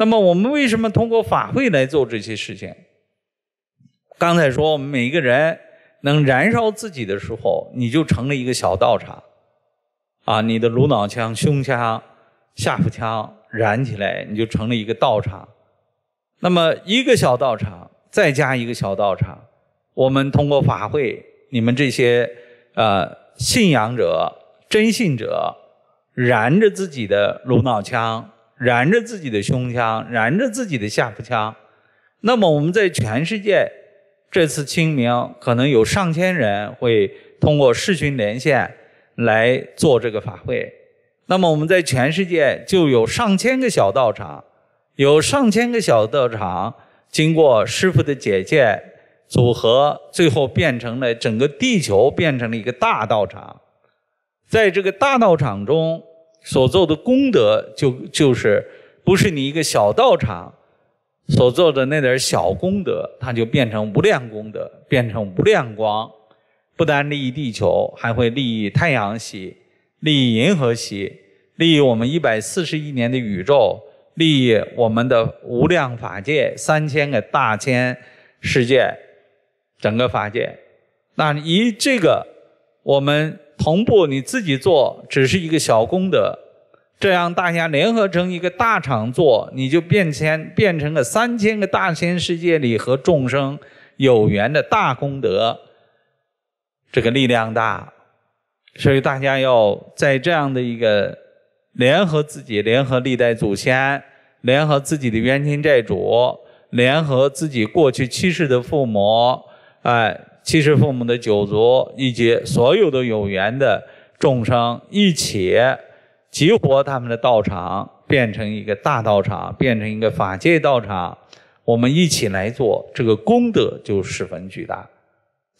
那么我们为什么通过法会来做这些事情？刚才说我们每一个人能燃烧自己的时候，你就成了一个小道场，啊，你的颅脑腔、胸腔、下腹腔燃起来，你就成了一个道场。那么一个小道场，再加一个小道场，我们通过法会，你们这些呃信仰者、真信者，燃着自己的颅脑腔。燃着自己的胸腔，燃着自己的下腹腔。那么，我们在全世界这次清明，可能有上千人会通过视讯连线来做这个法会。那么，我们在全世界就有上千个小道场，有上千个小道场经过师傅的解介组合，最后变成了整个地球变成了一个大道场。在这个大道场中。所做的功德，就就是不是你一个小道场所做的那点小功德，它就变成无量功德，变成无量光，不但利益地球，还会利益太阳系、利益银河系、利益我们一百四十亿年的宇宙、利益我们的无量法界三千个大千世界、整个法界。那以这个，我们。同步你自己做只是一个小功德，这样大家联合成一个大厂做，你就变迁变成了三千个大千世界里和众生有缘的大功德，这个力量大，所以大家要在这样的一个联合自己、联合历代祖先、联合自己的冤亲债主、联合自己过去七世的父母，哎。其实父母的九族以及所有的有缘的众生一起激活他们的道场，变成一个大道场，变成一个法界道场，我们一起来做，这个功德就十分巨大。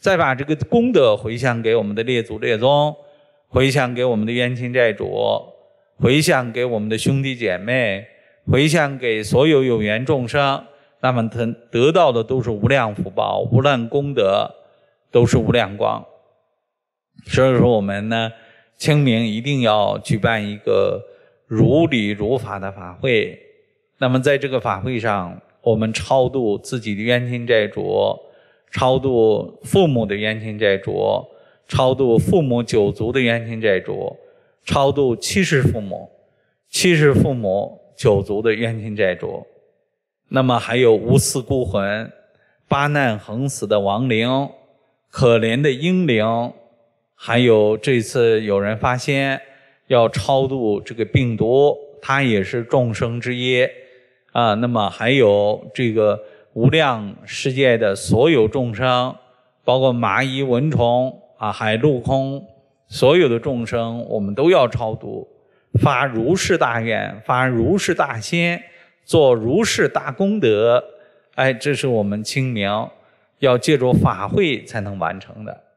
再把这个功德回向给我们的列祖列宗，回向给我们的冤亲债主，回向给我们的兄弟姐妹，回向给所有有缘众生，那么他得到的都是无量福报、无量功德。都是无量光，所以说我们呢，清明一定要举办一个如理如法的法会。那么在这个法会上，我们超度自己的冤亲债主，超度父母的冤亲债主，超度父母九族的冤亲债主，超度七世父母、七世父母九族的冤亲债主。那么还有无私孤魂、八难横死的亡灵。可怜的婴灵，还有这次有人发现要超度这个病毒，它也是众生之一啊。那么还有这个无量世界的所有众生，包括蚂蚁、蚊虫啊，海陆空所有的众生，我们都要超度，发如是大愿，发如是大心，做如是大功德。哎，这是我们清明。要借助法会才能完成的。